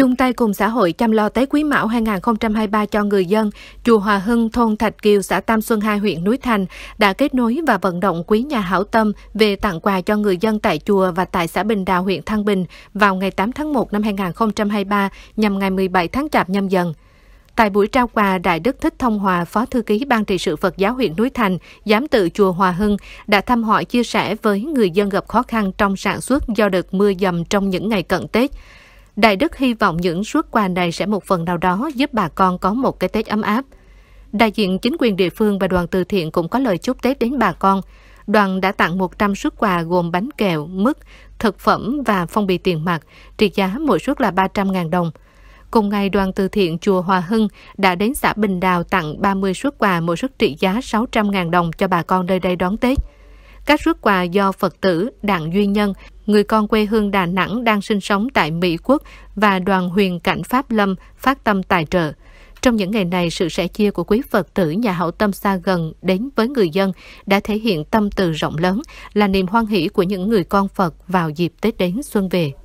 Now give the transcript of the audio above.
chung tay cùng xã hội chăm lo Tết Quý Mão 2023 cho người dân, Chùa Hòa Hưng, thôn Thạch Kiều, xã Tam Xuân 2, huyện Núi Thành đã kết nối và vận động quý nhà hảo tâm về tặng quà cho người dân tại chùa và tại xã Bình Đào, huyện Thăng Bình vào ngày 8 tháng 1 năm 2023 nhằm ngày 17 tháng Chạp nhâm dần. Tại buổi trao quà, Đại Đức Thích Thông Hòa, Phó Thư ký Ban trị sự Phật giáo huyện Núi Thành, Giám tự Chùa Hòa Hưng đã thăm hỏi chia sẻ với người dân gặp khó khăn trong sản xuất do đợt mưa dầm trong những ngày cận Tết. Đại Đức hy vọng những suất quà này sẽ một phần nào đó giúp bà con có một cái Tết ấm áp. Đại diện chính quyền địa phương và đoàn từ thiện cũng có lời chúc Tết đến bà con. Đoàn đã tặng 100 suất quà gồm bánh kẹo, mứt, thực phẩm và phong bì tiền mặt, trị giá mỗi suất là 300.000 đồng. Cùng ngày, đoàn từ thiện Chùa Hòa Hưng đã đến xã Bình Đào tặng 30 suất quà mỗi suất trị giá 600.000 đồng cho bà con nơi đây đón Tết. Các rước quà do Phật tử Đặng Duy Nhân, người con quê hương Đà Nẵng đang sinh sống tại Mỹ Quốc và đoàn huyền cảnh Pháp Lâm phát tâm tài trợ. Trong những ngày này, sự sẻ chia của quý Phật tử nhà hậu tâm xa gần đến với người dân đã thể hiện tâm từ rộng lớn, là niềm hoan hỷ của những người con Phật vào dịp Tết đến xuân về.